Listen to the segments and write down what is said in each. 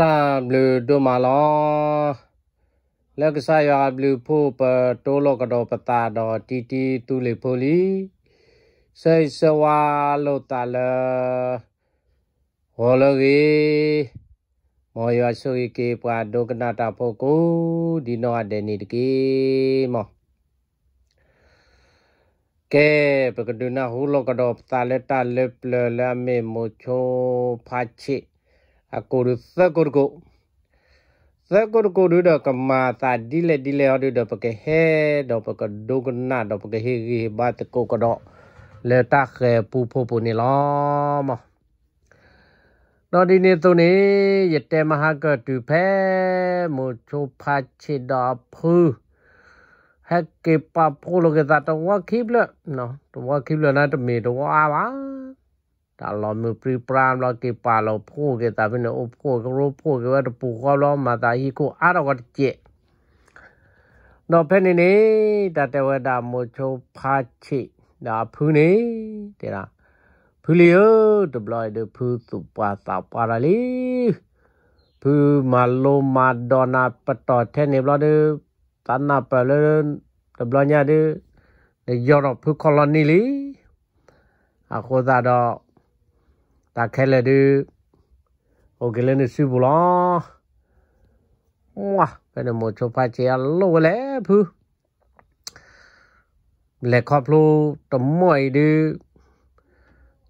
တာဘလူးဒိုမာလောလက်ကစားရဘလူးဖို့ပတိုးလကတော့ပတာတော့တီတီတူလေဖိုလီစိတ်စဝါလို့တလဟောလကြီးမော်ရဆူကေပွားဒုကနာတာဖို့ကိုဒီနောအဒဲနီတကေမောကဲပကဒုနာဟူလကတော့ပတာလက်တာလက်ပလလမေမိုချိုဖာချစ်อากูรู้สักกูรู้สักกูรู้ดูดอกมาสาดิเลดิเลอดูดอกปะเกเฮดอกปะกดูกันหน้าดอกปะเกเฮกีบาตโกกดอกเลตักเปูพูปูนี่ล้อมะดอดีนี่ตัวนี้ยัดเตมาหากิดตูแพ่มุชูพาชิดาพูฮกเก็บปาพูลกิตดตัวคิบเลยเนาะ ตัวคิบเลยนะตัวมีตัวอาวาตาลอมือปรีปรามลอเกปาลอพูเกตาเป็นโอพูกรูพูเกว่าปูก็ลอมาตาฮีกูอารกเจนอเพนนี่ตาเตวดาโมโชพาชิดาพูนี่เตระพูลิโอตบลอยเดพูสุปาสาปาราลีพูมาโลมาดอนาปตอเทนเนบลอเดตันนาเปเลตบลอยญาเดยอรอพูคอลอนีลีအခေါ်သာတော့ตาแค่เลยดูโอเคเลยนี่ซื้อบุลาว้าเป็นหมดชอบไปเจ้ยลูกเลยพูเล็กครอบลูตมวยดู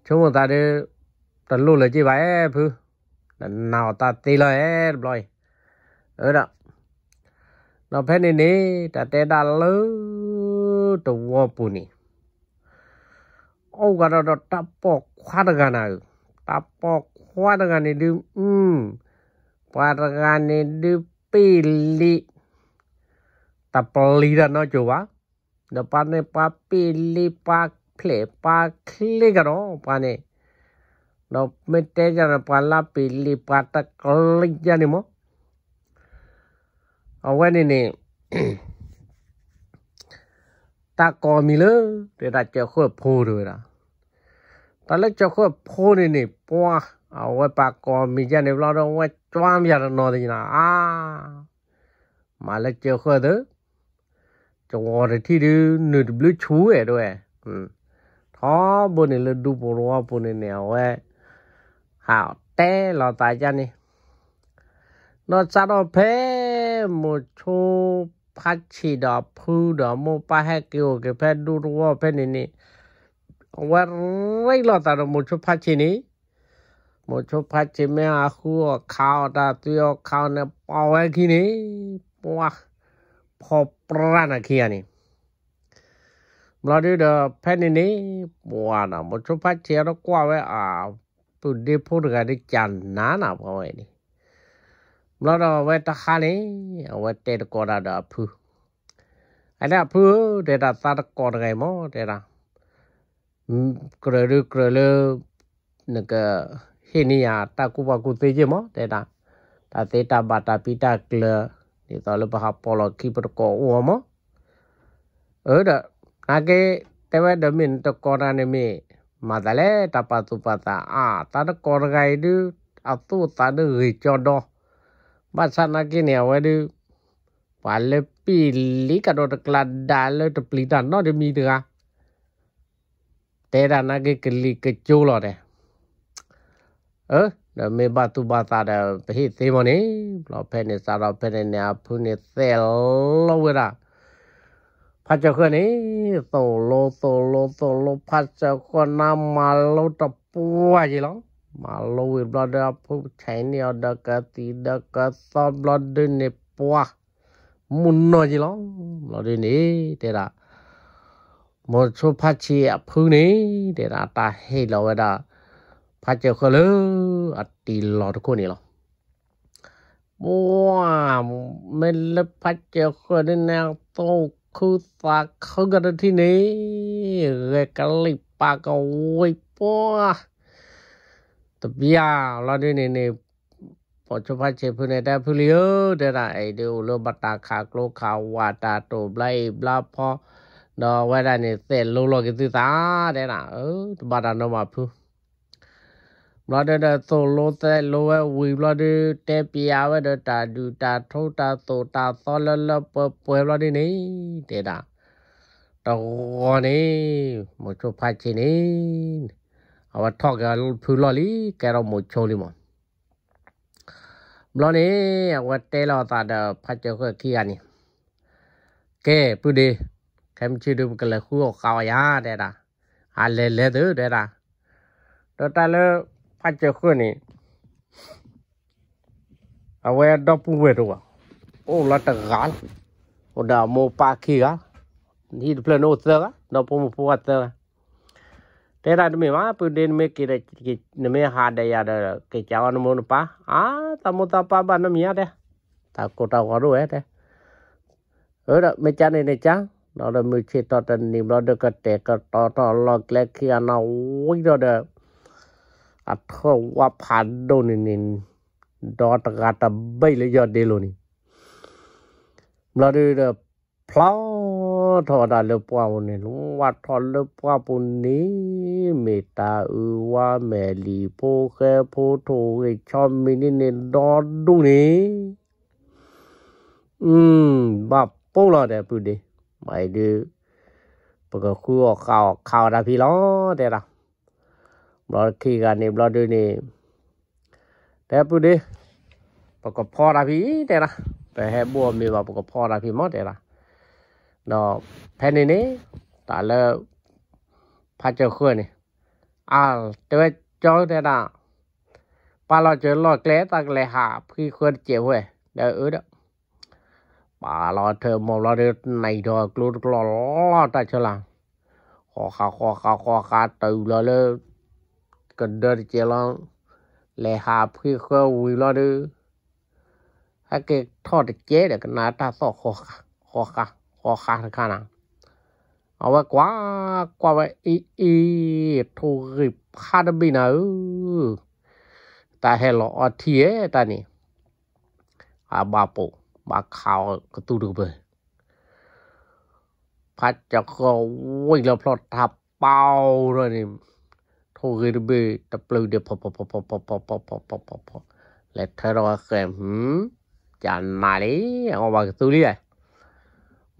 ช่วงตาดูตลูเลยจีไปพูนาวตาตีเลยรบลอย เออเนาเราเพ่นนี่แต่เตดาลูตัวปุ่นี่โอ้กันเราตับปอกควัดกันนะตับปอกควาดงานในดื่มอืมควาดงานในดื่มปีลีตับปลีดันเนาะจูวะเดี๋ยวปานในปาปีลีปาเพลปาคลีกันเนาะปานเนาะไม่เตะจันปานลาปีลีปาตะคลิกจันนี่มั้งเอาไว้นี่นี่ตากอมีเลยเดี๋ยวเราจะค่อยพูดด้วยนะตอเล็เจะค่อพูดนี่ปัวเอาไว้ปากกอมีเจ้าในเราเราไว้จ้ามีอะไรนอนดีนะอ้ามาเล้วเจาค่อเด้อจะวอร์ที่ดูหนึ่งบลูชูเอด้วยท้อบนนี่เลยดูปรัวบนนี่เนี่ยเว้หาเต้เราตายจ้านี่นอจัดอเพ่มชูพัชชีดอกพูดอกมูปะให้เกี่ยวกับเพ่ดูรัวเพนี่นี่ว่าไรเราแต่เราโมชุพัชชินีโมชุพัชชิแม่อาคู่ข้าวตาตัวข้าวเนี่ยป่าวเองที่นี้ปวักพอพรานักเฮียนี้ เราดูเด็กแผ่นนี้ปวักนะโมชุพัชชิเราคว้าไว้อาปุ่นดีพูดกันได้จันนานะพราะว่านี้ เราเราเวทขานี่เวทเด็ก์กอดาด็กผูไอ้เนี่ผู้เด็กตาตาตกอดไงมั้งเด็กนะကရရကရလနကဟေနီယာတကူပါကူသေးကြမတဲ့တာတာတေတာဘာတာပီတာကလဒီတော့လဘဟာပေါ်လကီပကောဝမအဲ့ဒါနာကေတဝဲဒမင်တကောရာနေမီမာဒလေတပတူပတာအာတာကောရဂိုင်ဒူအတူတာဒရီချောဒဘာသနာကိနေဝဲဒူပါလေပီလီကတော့တကလာဒါလေတပလီတာနော်ဒီမီတကားแต่ด้านนั้นก็คลิกจูลอเดเออเดี๋ยวมีบาตุบาตาเดี๋ยวไปที่เซมอนี่เราเป็นสาเราเป็นเนี่ยพูนี่เซลลเวลาพัะเจ้าคนนี้โตโลโตโลโตโลพัชเจ้าคนนนมาโลตะปัวจีหรอมาโลวิบลอดเดอผู้ใช้เนี่ยเดกตีเดกสอบลอดเดนเนปัวมุนนอจีหรอลอดเดนี่เตระมดชุพัชีพื้นนี้เดี๋ยวตาให้เราเวลาพัชเจอเขาเลือัตีหลอดคนนี้หรอมัวไม่เลพัชเจ้าคนนี้แนวโตคือตาเขากันที่นี้เรกะลิปากเอาไว้ป้อตบยาเราด้วยนี่นี่พอัจจุบันเชฟพูนได้พ้ดเยอะได้ไอเดียวเราบัตตาขาโกลขาวาตาโตไบลาพอနော်ဝဲတာနေသက်လုံးလောကသူသာတဲ့လားဟုတ်ဘာတာတော့မဖူးမလာတဲ့သောလို့သက်လိုဝဲဝီဘလာဒီတဲပီယာဝဲတာဒူတာထိုးတာသောတာသောလလပပွဲဘလာဒီနေတဲ့တာတော်နေမချိုဖတ်ချင်နေအဝထောက်ကလူဖူလော်လီကဲတော့မချိုလီမမလို့နေအဝတဲလောတာတော့ဖတ်ချခွခီရနေကဲပုဒေခဲမချီဒုကလခုကဝရတဲ့တာအလဲလဲတဲ့တာတော့တလဖတ်ချခုနေအဝဲတော့ပူဝဲတော့အိုးလတ်တဂါလ်ဟိုဒါမောပါခီကဒီပလနိုသကတော့ပုံမပွားတဲ့တဲ့ရတမေမှာပူတင်မေကိရကိနမေဟာဒရရကေချောင်းမုန်ပါအာသမတပါပါနမြရတဲ့တာကိုတာဝရုဲတဲ့ဟိုတော့မချနေနေချမ်းเราได้มือชิดต่อแต่นิ่มเราได้กระเตะกระต่อต่อลอกแกลขี้อันเอาวิ่งเราได้อัดเว่าผ่านดนนีนี่ดอตกาตะใบเลยยอดเดลุนี่เราได้เด้อพลาทอดาเลปาวนี่ลงวัดทอเลปาปุนี้เมตตาอือว่าแมลีโพแคโพโทไอชอมมินินี่ดอดูนี่อืมบับโปราเดปุดีไม่ดูปกคู่ออกข่าวข่าวดะพี่ล้อแต่ละบลอดีกันนี่บลอดดูนี่แต่ปุ๊ดิปกพ่อดะพี่แต่ละไปให้บัวมีว่าปกพ่อดะพี่มอเดแต่ละเนาะแพนี่นี่แต่เลิกพัชเจ้าขึ้นนี่อ้าแต่วาจ้าแต่ละปลาเราเจอหลอดแกล้ตักเลยหาพี่ควรเจ็บเว้ยเดี๋ยวออเด้อปาลอเธอมอลอเดในดอกลุดกลอลอตาชลังขอขาขอขาขอขาตื่นเลยกันเดินเจลังเลยหาพี่เขาวิลอเดให้เกทอดเจ๊เด็กนาตาสอกขอขาขอขาขอขาขนาเอาไว้กว่ากว่าไว้อีอทูริบคาดบินเอาแต่เฮลอเทียตานี่อาบาปูบาข่าวกระตูดูไปพัดจะก็วิ่งแล้วพลอดทับเป้าเลยนี่ทุกเรื่องไปตะปลือเดี๋ยวพอพอพอพอพอพอพอพอพอพอพอและเธอรอแกมจันมาเลยเอาบากระตูนีเลย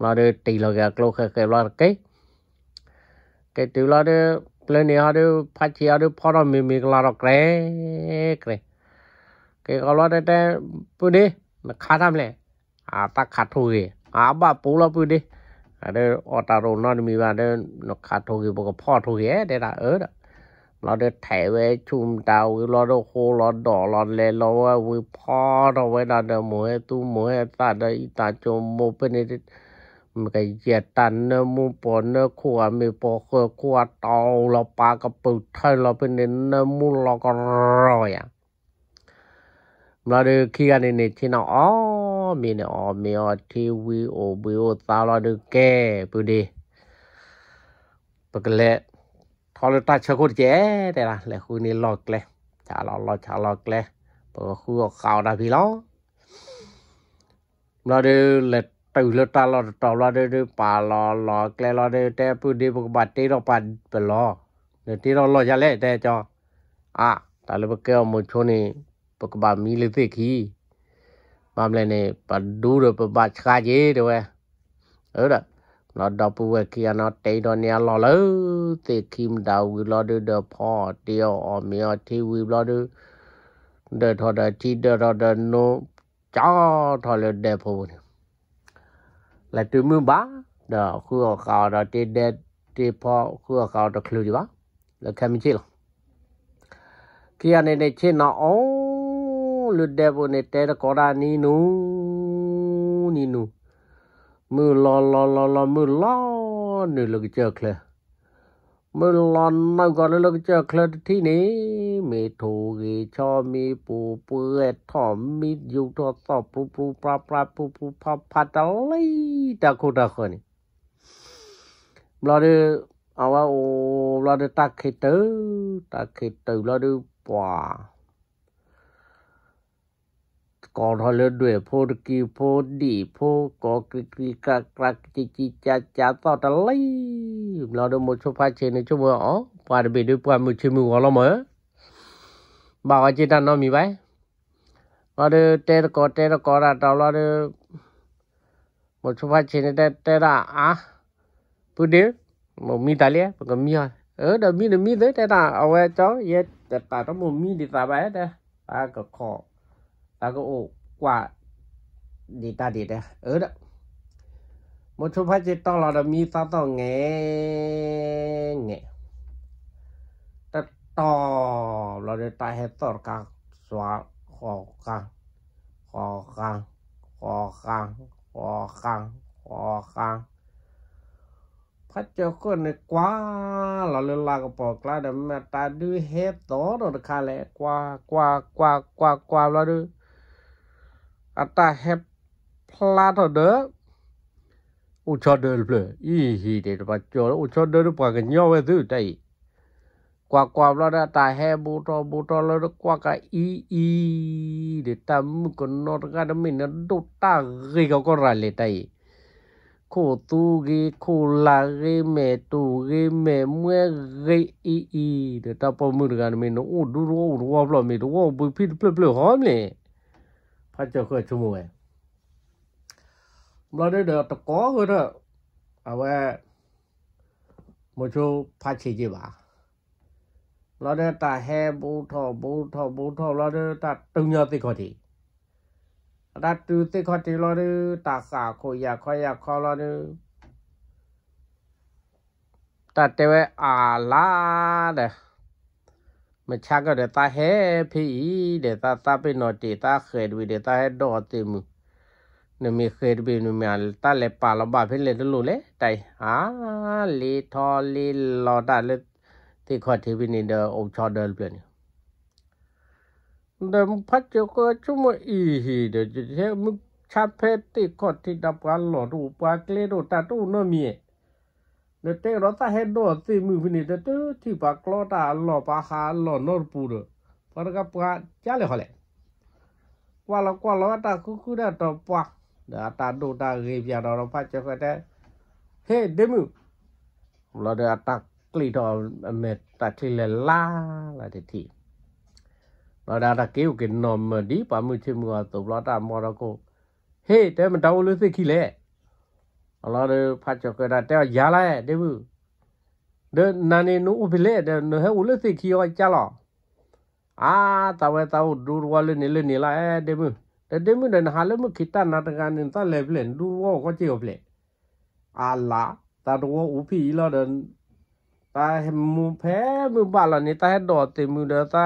มาเดี๋ยวตีเราแกกลัวแกแกเรอเก๊แกตีเราเดี๋ยวเพลนี่เขาเดินพัดเชียร์เดินพอเรามีมีเราเราเกยเก๊แกก็เราได้แต่ปุ๊ดดิมานคาทำเลยอาตักขัดทุยอาบ้าปูลราปูดิเดี๋ยวอตารรนอนมีว่าเดี๋ยวนกขัดทุยบอกกับพ่อทุยเดี๋ยวเออเราเดี๋ยวแวชุมดาวเราเดี๋ยวโคเราดอเราเลเราว่าวิพ่อเราไว้ดราเดี๋ยวหมวยตู้หมวยตาได้ตาจมโมเป็นเด็ดมันก็เหยียดตันเนื้อมูปนเนื้อขวามีปอกขวาตอเราปลากระปุกไทยเราเป็นเนื้อมูเราก็รอยอ่ะเราเดือดขี้อันในเน็ตที่เราอ๋อมีเนี่ยอมีอทีวีโอบิโอตาลอดูกแก่ปุดีปกเละทอลตาชกุดเจ๊แต่ละเลยคุณนี่หลอกเลยชาลอลอชาลอกเลยปกคือข่าวดาพี่ล้อเราเดือเลดตื่นอตาเราตอเรเดือป่าลอลอแกลราเดือแต่ปุดี ปกบัดที่เราปันเป็นลอเดี๋ยวที่เราลอจะเละแต่จออ่ะแต่เลยปก่ยวมุชนี่ปกบามีเลยสิขี้ပါမလဲနေပဒူရပပချာကြီးတော့အဲ့ဒါနော်တော့ပွေကီနော်တိတ်တော့နေလော်လို့တေကိမဒါဝီလော်ဒဒဖော်တေယောအမီယတီဝီလော်ဒဒထော်ဒတီဒရော်ဒနိုကြောထော်လေဒေဖိုးနေလက်တူမူပါတော့ခုကောတော့တေဒက်တေဖော်ခုကောတော့ခလူဒီပါလက်ခံမချေလောကီယနေနေချင်းနော်အောลุดเดบเนเตระกอรานีนูนีนูมือลอลอลอลอมือลอนี่ลูกเจอเคลมือลอนนั่งก่อนแล้วูกเจอเคลที่นี้มีถูกีชอมีปูเปื่อถอมมีอยู่ตัวตอบปูปูปลาปลาปูปูพับพัดอะไรตะคุตะคนนี่เราดูเอาว่าโอ้เราดูตักเคตเตอตักเคตเตอเราดูป่า còn họ lên đuổi phô kì phô đi phô có kì kì kà kà kì kì chà chà tao ta lấy lo được một số phát triển này cho mưa ó và đặc biệt được qua một chuyên mùa lo mở bảo anh chị đang nói mi vậy lo được tê có tê có là tao lo được một số phát triển này tê tê là à bữa đêm một mi tài lẽ còn mi thôi ở đời mi đời mi đấy tê là ông ấy cháu ye tê ta trong một mi thì ta bé đây ta có khó 하고과니다디데어라모초파지떨어라미사도 nghe ta to là để ta hết tất cả xóa khó khăn khó khăn khó khăn khó khăn khó khăn phát cho con này quá là lên là cái bỏ ra để mà ta đưa hết tố rồi khá lẽ qua qua qua qua qua là đưa အတဟက်ဖလာတော့ဒေဥချောဒဲလ်ပလဤဟီတဲ့ဘာကျော်ဥချောဒဲလ်ပကညောဝဲသူတိုင်ကွာကွာဘလာတာတာဟဲဘူတော်ဘူတော်လောကွာကအီအီဒေတမ်ကနောတကဒမင်းဒုတာရေကောကရလေတိုင်ခိုတူကြီးခိုလာရေမဲတူရေမဲမွဲရေအီအီဒေတပမှုကဒမင်းနိုဒူရောဝဘလမေတော့ဘူဖိပလပလဟောမလေ phát cho khởi chung mùi mà đây được tập có người đó à về một số phát triển gì bà là đây ta he bố thọ bố thọ bố thọ là đây ta từng nhớ thì có thì đã từ thì có thì là đây ta xả khổ ya khổ ya khổ là đây ta tiêu à la đây. มชากก็เดตาเฮพีเดตาตาไปนอตีตาเขิดิเดตาเฮดอติมนมีเขิดินมีอัลตาเลปาลบาเพิ่เลนลูเลไตอาลีทอลีลอดาเลที่ขอทีวินิเดอองชอเดินเปลี่ยนเดมพัดเจ้าก็ชั่วโมอีฮีเดี๋ยวจะเชมึชาเพติขอที่ดับการหลอดูปากเลดูตาตู้นมีเดเตรถตาเฮดดอสิมือพินิเดตที่ปากลอตาหล่อปาหาหล่อนอร์ปูดปารกับปาจ้าเลยเขาเลยกว่าเรากว่าเราตาคุคอได้ตอปากดาตาดูตาเรียบเราพัชก็ได้เฮ้เดมือเราได้ตากลีดอเมตตาทีเลล่าละเดทีเราได้ตะเกี่ยวกินนมดีปามือชิมัอตุบเราตามมรโกเฮ้แต่มันเดาเลยสิขี้เล่เราเดพัดจอกระดแต่ยาลยเดวเดนานนูอุบเลเดนเ้อุลสิคอวจ้าลออาตาวตาวดูวาเลนิเลนิลาเดี๋ยวเดมเดนฮาเลมคิตานาตการนินตาเลเลลนดูวก็เจียวเปลอาลาตาดูวอุพีลอเดนตาเห็นมูแพ้มือบาลนี่ตาเห็นดอเตมือเดตา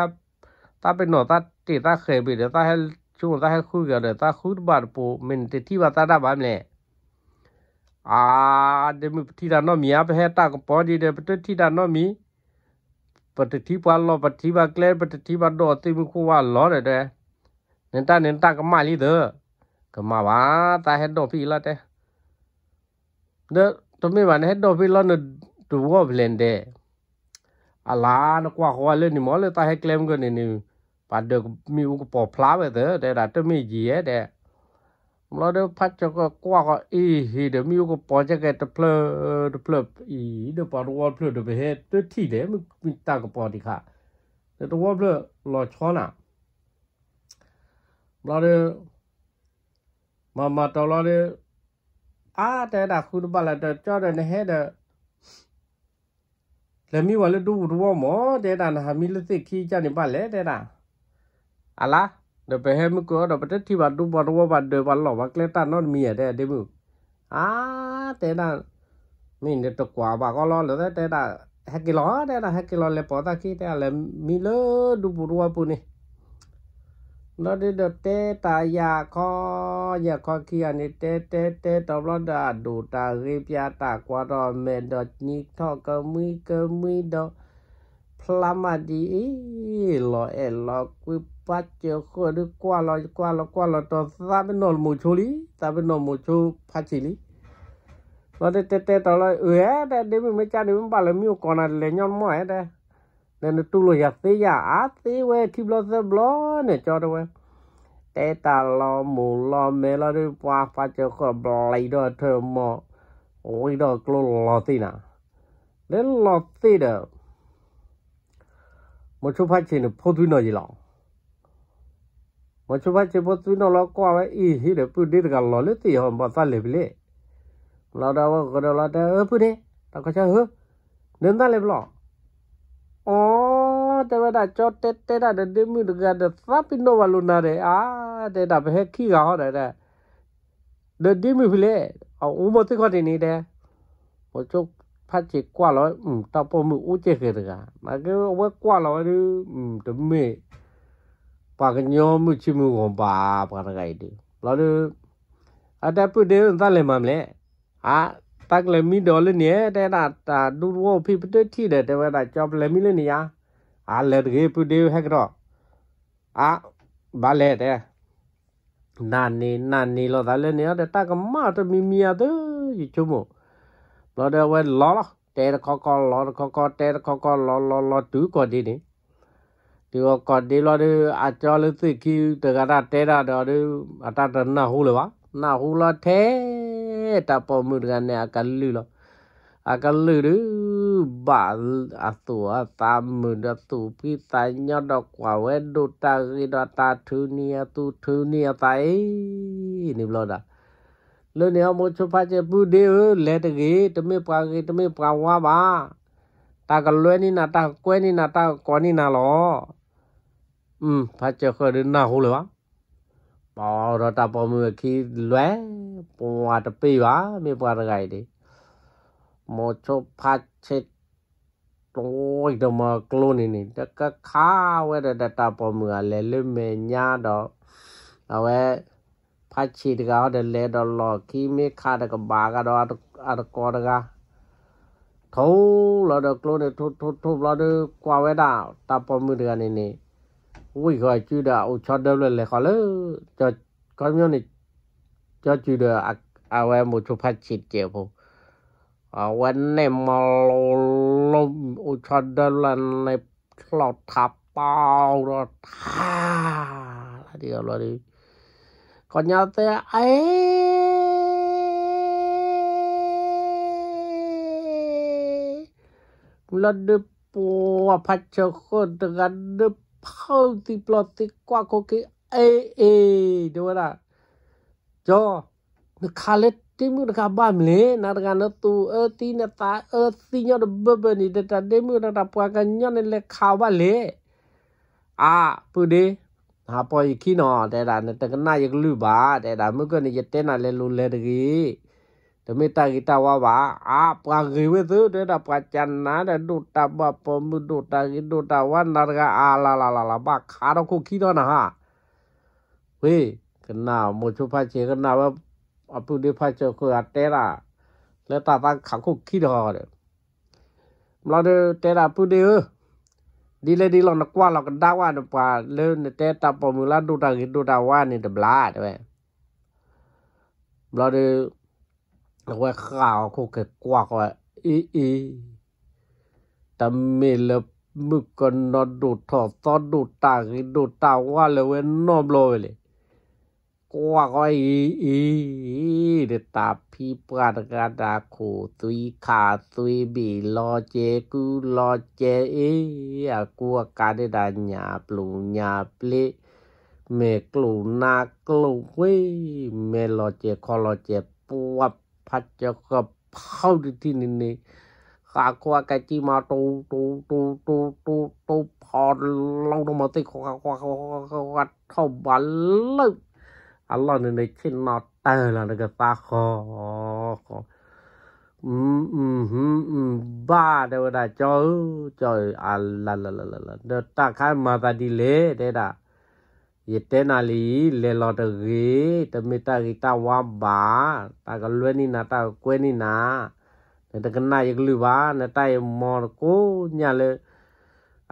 ตาเป็นหนอตาตีตาเขยไปเดตาเนช่วงตาเนคุยกันเดตาคุยบาดปูมินติที่ว่าตาได้บามเนี่ยအာဒေမတိတာနောမီအပဟတာကပေါ်ဒီတဲ့ပတတိတာနောမီပတတိပါလောပတိပါကလဲပတတိပါတော့သိမခုဝါလောတဲ့တဲ့နင်တနင်တကမလီတဲ့ကမဘာတာဟက်တော့ဖီလာတဲ့ဒါတမေဘာနဲ့ဟက်တော့ဖီလာနတူဝဘလန်တဲ့အလာနကွာဟောလေနီမောလေတာဟက်ကလမ်ကနေနီပါဒမီဥကပေါ်ဖလာပဲတဲ့ဒါတမေကြီးရဲ့တဲ့မလာတော့ဖတ်ချက်ကကွာကအေးဟေးဒမီကိုပေါ်ချက်ကတပလတပလဤဒပါရဝပလဒဘဟဲတတိတယ်မိတာကပေါ်ဒီခါတဝပလလောချောနာမလာတော့မမတော်လာတဲ့အာတဲ့တာခုတပလာတော့ကြောက်တယ်နဲ့ဟဲ့တဲ့လမီဝလတူတူမောတဲ့တာနာမီလသိခီကြနေပါလေတဲ့တာအလားเดี๋ยวไปให้มึงก็เดี๋ยวไปที่วันดูบอลว่าวันเดี๋ยวันหล่อวักเลตันนอนเมียได้เดี๋ยวมึงอ้าเต่น่ะมีเี่ยตกกว่าบาก็รอเลยวแต่น่ะฮักกิล้อแต่น่ะฮักกิล้อเลยปอตากี้แต่อะลยมีเลือดดูบุรัวปุ่นี่เราเด๋ยดเตตายาคอยาคอขี้อันนี้เตเตเตตบรอดาดูตาริบยาตากวารอเมดดนิกทอกมียกมีดอพลามาดีลอเอลอกุ qua pache khodu kwalo kwalo kwalo to bên nol mồi sabe phát chỉ phachili lo để te te to lo ue de mình mi cha de mình bảo là miu còn là le nhon mỏi đây, nên ne tu lo ya se ya a se we ki blo se blo ne cho đâu we te ta lo mu lo me lo de pa pache kho blai do the mo oi do klo lo ti na đến lo ti de một số phát chỉ là phô thủy nó gì lòng มันช่วยเจ็บตัวนั่นเราก็ว่าอีฮีเดี๋ยวพูดดีกันหล่อเลยตีหอมบ้าัตรเลยไปเลยเราได้ว่าก็เราได้เออพูดเนี่ยเราก็จะเฮ้อเดินได้เลยเปล่าอ๋อแต่ว่าได้จอดเต็มเต็มได้เดินมือดึกกันเดินซับปินโนวาลุนาเดอ่าเด็ดดับเฮกี้กันเขาได้ได้เดินดีมือไปเลยเอาอุโมงค์ที่คนนี้ได้ผมชกพัชเจ็กว่าร้อยอืมตาปมืออุจเจ็กเลยกันนั่นก็ว่ากว่าร้อยนีอืมแต่เมื่อปากညောမှုချမှုကိုပါပါတကဲဒီလာလို့အတပ်ပုဒေသလည်းမမလဲအာตักเลมีดอลเลยเนี่ยแต่ดาตาดูว่าพี่พุทธที่เด็ดแต่ว่าดาจอบเลมีเลยเนี่ยอาเลดเกพุเดียวให้กรออาบาเลดเนี่ยนันนี่นันนี่เราแต่เลยเนี่ยแต่ตากมาจะมีเมียเด้ออยู่ชั่วโมงเราเดี๋ยวไว้ล้อแต่ก็ก็ล้อก็ก็แต่ก็ก็ล้อล้อล้อตื้อก็ดีนี่ဒီကကဒီလိုတွေအချောလေးသိကီတကရတဲရတော်တွေအတတနာဟုလပါနာဟုလထဲတပေါ်မှုတကနေအကလူလအကလူရဘာအသူအတာမှုတသူပိတညတော့ကွာဝဲဒုတာရီဒတာသူနီယသူသူနီယတိုင်နိဘလောဒါလွန်နေအောင်မချဖချက်ပူဒီလက်တကြီးတမေပါကြီးတမေပါဝါပါတာကလွဲနေနာတာကွဲနေနာတာကောနေနာလောอืมพัะเจ้าเคยไดิน่าหูเลยวะปอเราตาปอมือขี้ลแหลปวดปีวะไม่ปวดไรดิโมชพัดเช็ดโอ้ยเดมากลุนี่นี่แตก็ข้าวเวดตาปอมือเลยลืมเมียดอกเอาไว้พัดชีดก็เดเลดอลอขี้ไม่ขาดก็บากระดออัดกอดกะทุบเราเด็กลุนี่ทุบทุบทุบเราเดกว่าเวลดาตาปอมือเดือนนี่นี่อุ้ยก็จุดเดาชอดเดาเลยเลยขอเลยจะก็มีนี่จะจุดเดาเอาไว้มุชุพัชิตเกี่ยวผมวันนี้มาลุมอุชอดเดาเลยในคลอดทับปล่าเราท่าเดี๋ยวเราดิก็ยังจะเอ้เลาดดูปัวพัชโคตรกันดูဖောက်တီပလတ်တီကွာကိုကေအေးအေးဒဝရာကြောနခါလက်တိမှုတကဘာမလေနာတကနတူအတီနတာအစီညောဘဘနီတတတေမှုတတာပွားကညောနဲ့လက်ခါဝလေအာပုဒေဟာပေါ်ခိနော်တဲ့ဒါနဲ့တကနာယကလူပါတဲ့ဒါမုကနဲ့ရတဲ့နာလဲလူလဲတကြီးแต่ไม่ตากิตาวาวาอาปากิววทุเดปัจจันนะเดดูตาบะปมุดูตากิดูตาวันนารกาอาลาลาลาลาบักขาเราคุกิดนะฮะเฮ้ยกันนาวมชุพัชเชกันนาว่าอภิดิพัชเชคืออัตเตระแล้วตาตาขาคุกิดอเดเราเดเตระพูดเดอดีเลยดีลองนักว่าเรากันดด้ว่าเดปาเลื่อนเตตาปมุลาดูตากิดูตาวันนี่เดบลาดไปเราเดือเลาวว่าข่าวคงเกิดกวักว่าอีอีตั้มลมึกก็นอดูดถอดตอนดูดตาดูดตาว่าเลยเว้นนอมโลยเลยกว่าก็อีอีเดตาพี่ปาดกาดาคูตุยขาตุยบีลอเจกูลอเจเอีกัวกาไดดายาปลูยาปลิเมกลูนากลูเว้ยเมลอเจคอลอเจปวบพัดจะกับเข้าที่นี่นี่ขาขว่าแกจีมาตูตูตูตูตูตูพอลองดูมาติขวาขวาขวาขวาเท่าบัลเลยอัลลอฮ์นี่ในขึ้นนอตเตอร์แล้วนะก็ตาคออืมอืมอืมบ้าเดี๋ยวได้จอยจอยอัลลอฮ์ละละละละเดี๋ยวตาข้ามาตาดีเลยเดี๋ยวได้ยเตนาลีเลลอตเรตเมตาริตาวาบาตากลวนี่นาตากวนี่นาเนตกันนายกลือบาเนตายมอร์กูญาเล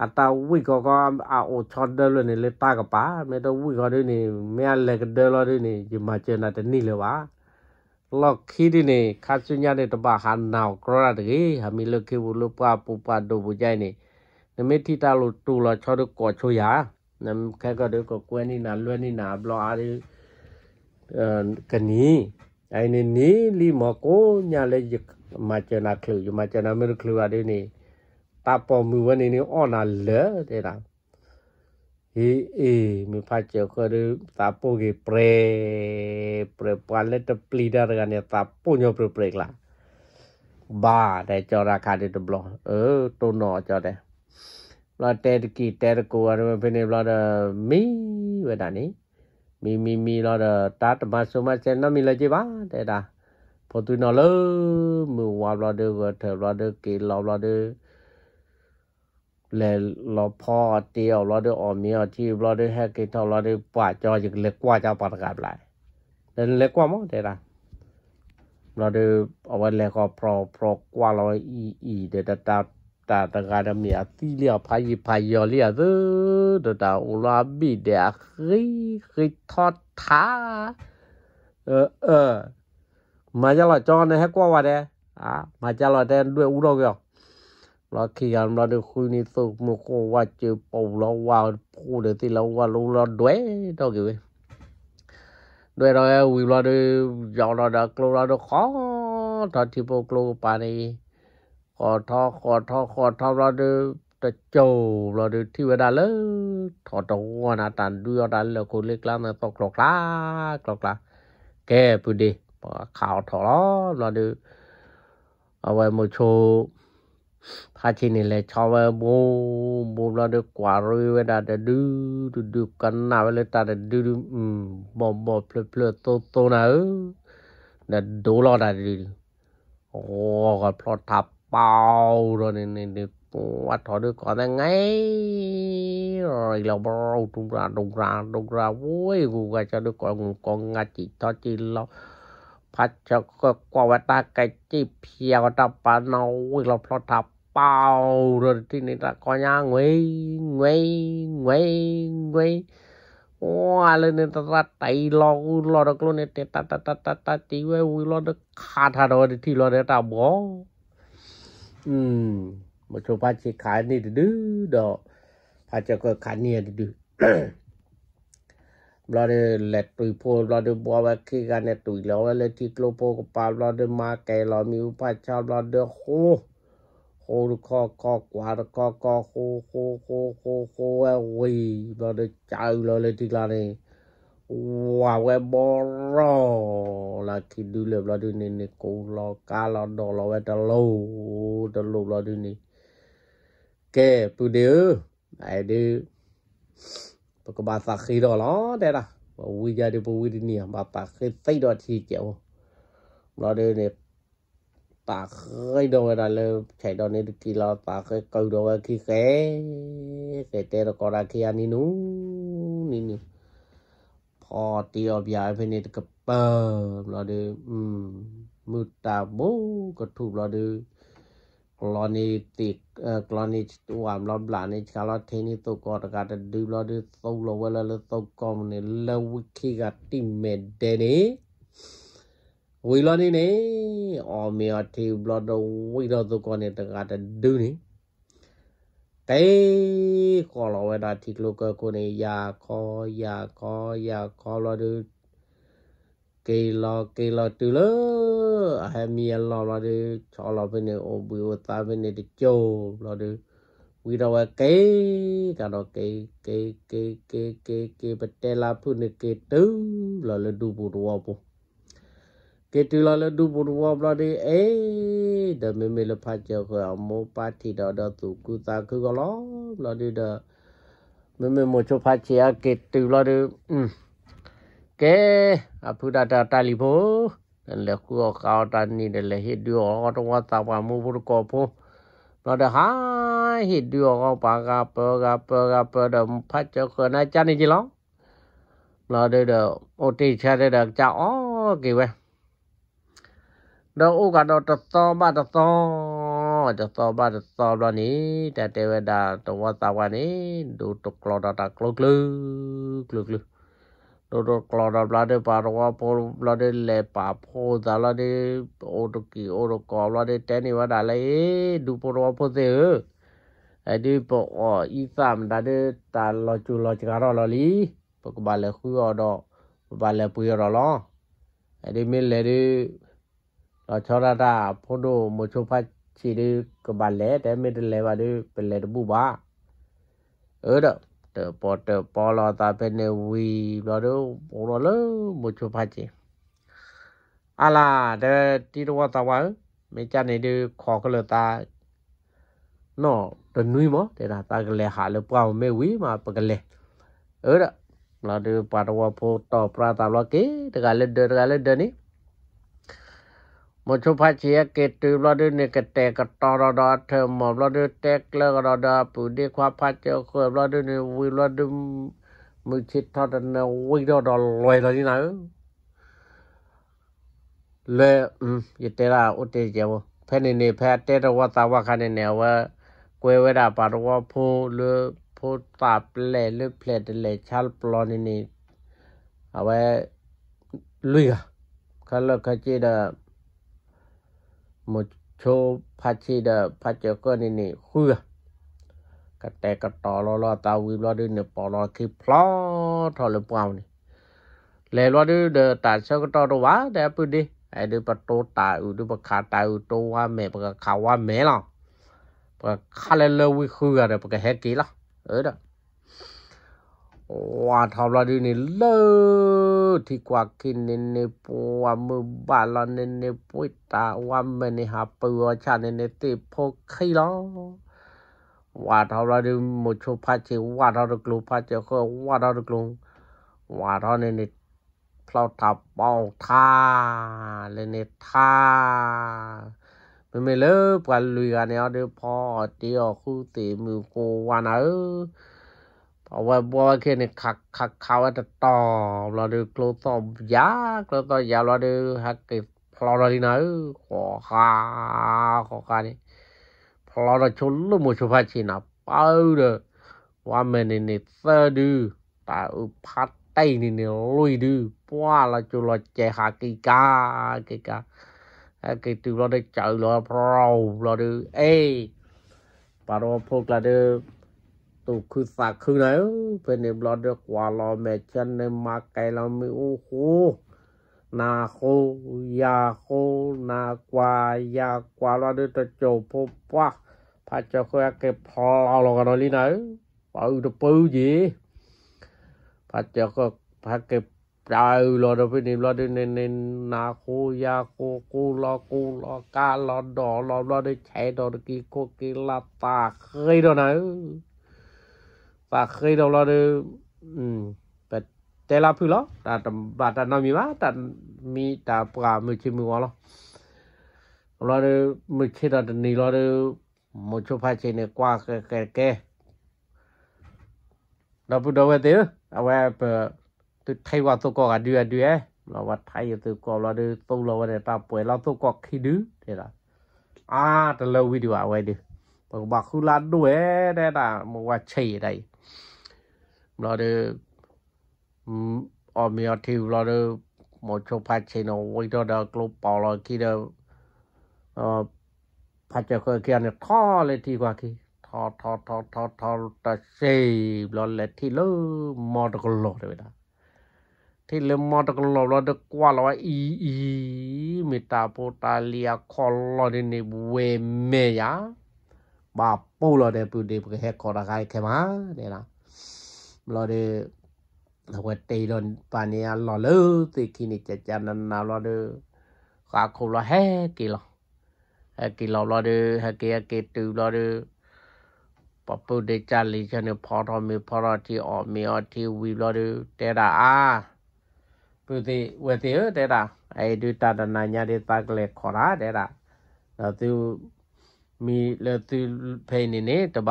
อาตาวิกก็อาโอชอดเดลนี่เลตากปาเมตาวิกก็นี่เมียเลกเดลอนี่ยมาเจนาตนี่เลยวะလောက်ခီဒီနေခါစုညာတဲ့တပဟာနောက်ကရတကြီးဟာမီလခေဘူးလပပူပဒိုဘူးကြိုင်နေနမေတီတာလို့တူလာချောတော့ကောချိုရာ nam khai có được có quen đi nào luôn đi nào lo đi cái ní ai nên ní li mà cố nhà lấy giật mà chờ nào khử dù mà chờ nào mới khử vào đi nè ta bỏ mưu vấn này ó nào lỡ thế nào hi i mi pha chèo cơ đi ta bỏ cái pre pre palet pli đa ra nè ta bỏ nhau pre pre là ba để cho ra khai đi được blog ờ tôi nọ cho đây เราเตร์กีเตร์กูอะไรเป็นเราเดมีเวลานี้มีมีมีเราเดตัดมาสมัรเซนนั่นมีเลยจีบ้าเตะดาพอตุนอเลมือวาเราเดือเถอะเราเดร์กีลเราเราเดร์เลยเราพ่อเตียวเราเดือออมีอาชีพเราเดร์แฮกิทเราเดร์ป่าจอจึงเล็กกว่าจะปฏิกาบหลายเดเล็กกว่ามั้งเตะดาเราเดยวเอาไว้เล็กก็พอพอกว่าเราอีอีเดือดตัดตาตะการมีอาตีเลียพายพายอเลียเด้อตาอุลาบีเดียคือคือทอดท้าเออ เออ มาจะหลออจอนนะฮะกว่าวันเดอ่ะมาจะหลออแดนด้วยอุดเกียวเราขี้กันเราดูคุยนิสุกมุกว่าเจอปูเราว่าพูดเดี๋ยวที่เราว่ารู้เราด้วยตดอกี่ยู่ด้วยเราวิวเราดูยองเราดักเราดูขอทอดที่พวกเราปานี่อทอขอทอขอทอเราดูตะโจเราดูที่เวลาเลยถอดตัวนะตันดูยอดันแล้วคนเล็กแล้วนตกหลอกลากหลอกลาแกปุ่ดีข่าวถอดเราดูเอาไว้มาโชว์พาชินี่เลยชอบบูบูเราดูกว่ารู้เวลาเดือดดูดูกันหน้าเวลาตาเดือดดูอืมบอบบเพลือเพลือโตโตนะเออเดือดดูรอได้ดีโอ้ก็พลอดทับปารเนี่ยเนี่ยวัดถอด้ก่อนังไงรอเราบรอตรงราตรงราตรงราโอ้ยกูก็จะดูก่อนกอนงาจิตอจิเราพัดจะก็กว่าวตาไก่จีเพียวตาปานาอเราพลอทับเปล่าเรอที่นี่ตะก้อนยางเวงเวงเงเวงว้าเลยนี่ตะตะไตรอรอดกลุ่นเนี่ยตะตาตาตาตาตีเววิรอดขาดหาดอที่รอดตาบ่อืมมาชมพัชชิขานี่ดื้อดอกพาจะก็ขานี่ดื้อเราเดเล็ดตุยโพเราเดบัวว่าขี้กันเนี่ยตุยแล้วเลยที่กลโพกปาเราเดมาแกเรามีผุปชาเราเดโคโคคอคอกวาดคอคอโคโคโคโคโคเอ้ยเราเดเจ้าเราเลยที่เราเนี่ว้าวเวบอร์ล่ะคิดดูเลยเราดูนี่นี่กูรอกาลอดเรอเวตโลตดลูเราดูนี่เก็บเดียวไอเดียวปกบาสักขีดอล้อได้ละว่าวิญญาณดปุวิดีนี่มาตักขีดใส่ดอที่เจ้าเราดูนี่ตาเคยดูเวลาเลยใช้ตอนนี้กี่ลาตาเคยกูดูว่าขี้แก่เต่เราก็รักยานี่นู้นนี่အော်တေော်ပြာဖိနေတကပဘလာဒီอืมမူတာဘူကထုဘလာဒီကလောနီတိကလောနီတူအမ်လောဘလာနီကလောထေနီတုကောတကတဒူဘလာဒီသုလောဝဲလသုကောမနီလဝိခိကတိမေဒေနီဝီလောနီနေအော်မေအတီဘလာဒဝီလောသုကောနေတကတဒူနီต่ขอเราเวลาที่ลูกคนี้อยากขออยากขออยากขอเราดูกีลอกีลอตุเลอให้มีเราเราดูชอเราเป็นเนอบิวตาเป็นเนโจเราดูวิเราเกกันเราเกเกเกเกเกเกเปเตลาพูนเกตื่นเราเลยดูบุรัวปุ๊ကေတူလာလဒူဘူဝဘလာဒီအေးဒမေမေလဖတ်ချေခွာမောပါတီဒေါ်ဒေါ်သူကူတာကူကလောဘလာဒီဒမေမေမောချဖတ်ချေကေတူလာဒူကဲအဖူဒတာတလီဖိုလေကူကောတာနီလေဟီဒူအော်တော့တာပါမူဘူကောဖိုတော့ဒါဟာဟိတူရောပါကပကပကပဒမဖတ်ချခနာချနေကြလောလာတဲ့တော့အိုတိချတဲ့တော့ကြောက်အော်ကေဝဲတော့ဥကတော့တသောမတသောတသောမတသောတော့နေတတေဝဒတဝသဝနေဒုတကလောဒတာကလုကလုကလုကလုဒုတကလောဒဘလာဒေပါရဝပေါ်ဘလာဒေလေပါဖို့ဒါလာဒေအိုတကီအိုရကောဘလာဒေတဲနေဝဒါလေဒုပရဝဖို့စေအဲ့ဒီပေါ်ဤသမဒါဒေတာလောချူလောချကာရောလောလီပကဘာလေခူရတော့ဘာလေပူရတော့လောအဲ့ဒီမေလေဒီတော့ချောရတာဖို့တို့မချိုဖတ်ချီလေးကပါလေတဲမီတလေပါလေးပလေတပူပါအဲ့တော့တပေါ်တပေါ်လာတာပဲနေဝီဘာလို့ပေါ်လာလို့မချိုဖတ်ချီအလားတတီတော်တာဝါမေချနေဒီခေါ်ကလတာနော်တနွီမတဲ့တာတကလေဟာလပွားမေဝီမှာပကလေအဲ့တော့လာဒီပါတော်ဖို့တော့ပရာတာလောကေတကလေတကလေဒနီมชุพเชียเกตุรอดูเนกเตกตอรอดอเธอหมอบรอดูเตกเลกรอดอปูดีความพัดเจ้าเคยรอดูเนวิรอดูมือชิดทอดเนวิรอดอลอยรอนี่นหนเลยอืมยเตระอุเตเจ้วแพนินีแพเตระวตาวะคันเนว่เกวเวดาปารวะพูหรือพูตาเปลหรือเพลดเลชัลปลอนินีเอาไว้ลุยกันเขาเลิกขจีดามุชพัชิดาพัชเจ้าก็นี่นี่คือกระแตกระต่อรอรอตาวิรอดึงเนี่ยปอรอคือพลอทอลูกเปล่านี่เลยรอดึงเดือดแต่เช้าก็ต่อตัวแต่พอดดิไอ้ดูประตูตายดูประคาตายตัวว่าแม่ประคาว่าแม่ล่ะประคาเลยเลวิคือเดเลยวประคาเฮกี้ล่ะเออเด้อว่าทำอะดีนี่เลิศที่กว่ากินนี่นี่วมือบาลนี่นี่ปุยตาว่ามันนี่หาปัวชานี่นี่ติพกขี้ล้อว่าทำอะดีมุชูพัชว่าทำอะกลุมพัชก็ว่าทำอะกลมว่าทำนี่นี่พลาทับเอาท่าเลยนี่ท่าม่ไม่เลิกกันลุยกันเนี่ยเดี๋ยวพอเดี๋ยวคู่ตีมือกูวันเออเพราะว่าบัวคืเนี่ยขักขักเขาจะตอเราดูกลตอบยากลกตอบยาเราดูฮักกิบพลอเราดีนะขอขาขอการนี่พลอยเราชนลูกมือชุบพัชินะเป้าเด้อว่าเมนี่เนี่ยเสื้อดูตาอุพัดไตนี่เนี่ยลุยดูป้าเราจุลเจฮักกีกากิกาไอ้กิตัวเราได้เจอเราพร้อมเราดูเอ้ปารอพวกเราดูตัวคือสักคือไหนเป็นในบมรอดเรกว่าเราแม่ฉันในมาไกลเราไม่โอ้โหนาโคยาโคนากวายากวาเราเด้ตะโจพบว่าพระเจ้าก็เก็บพอเราลงกันเลยนะเออตะปูยจีพระเจ้าก็พระเก็บใจเราเราเป็นน่เลาได้เนในนาโคยาโคกูลอกูลอกาลอดอเราเราได้ใช้ดอกกีโคกีลาตาเคยดอกไหน่าเคยเราเราดูอืมแต่แตละพื้นละแต่บาดแต่นมีว่าแต่มีแต่ปลามือชิมือวะละเราเดอมือชิเราเดนี่เราดูมุชุพายเชนกว่าแกแกแเราพูดเอาไว้เด้อเอาไว้แบบตุ้ยไทยว่าตุวกกเดือดเดือเราวัดไทยอยู่ตัวก็เราดูตัวเราเนี่ยตาป่วยเราตัวก็คิดดู้อเด้อละอ่าแต่เราวิดีโอไว้เด้อบางบางคุณลานด้วยได้แต่มัวเฉยได้เราเดออมีอที่เราเดอมอชพัชเชนโอไว้เดอกลุ่มปอลกีเดอพัชเชคียนเนี่ยท่อเลยที่กว่ากีท่อท่อท่อท่อท่อต่เซ่เราเลยที่เลือมอตกลอดเลยนะที่เลือมอตกลอดเราเดอกว่าเราอี อีมีตาโปตาเลีย คอลลอดในเวเมียบาปูเราเดอปูเดอไปเฮกคอร์ไกเขมาเนี่ยนะမလို့တဲ့ဝတ်တေလွန်ပနီယာလော်လို့သိခိနိကြကြနနာလော်တဲ့ခါခုလော်ဟဲကီလော်ဟဲကီလော်လော်တဲ့ဟဲကီဟဲကီတူလော်တဲ့ပပုဒေချာလီချန်ဖော်တော်မီဖော်တော်တီအော်မီအော်တီဝီလော်တဲ့တဲတာအာပုတိဝတိတဲတာအဲဒူတာဒနာညာတဲ့ပါကလေခေါ်တာတဲတာတော့သူမီလေသူဖိနေနေတပ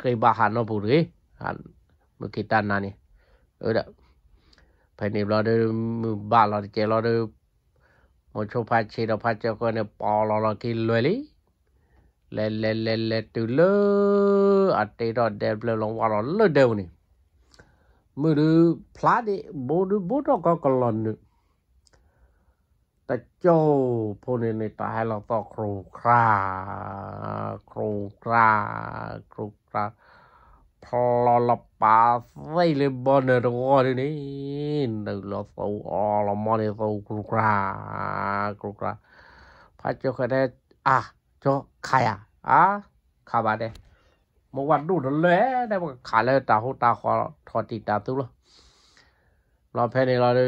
ခေဘာဟာနောပူရေဟာมื่อกี้ตานานี่เออด้อภายในเราดูมือบาเราเจอเราดูอมอชูพัชเชราพัชเจ้ากนเนี่ยปอเราเรากินรวยเลยเล่เล่เล่เล่ตื่นเลยอัดเตยเราเดบเลยลงว่าเราเลือดเดียวนี่มือดูพลาดิบูดูบูดอกก็ลอนนึกแต่เจ้าพูดในตาให้เราต่อครูคราครูคราครูคราพลลปาไซเลบอนเดอร์วอนนี่นึกเราสู้อลมอนสู้กรุกรากรุกราพระเจ้าคดอ่ะเจ้าใครอ่ะอ่ะข้าบาดเนดมื่อวันดูดเลยได้บอกขาเลยตาหูตาคอทอติดตาตุ้ลเราแพ้ในเราดู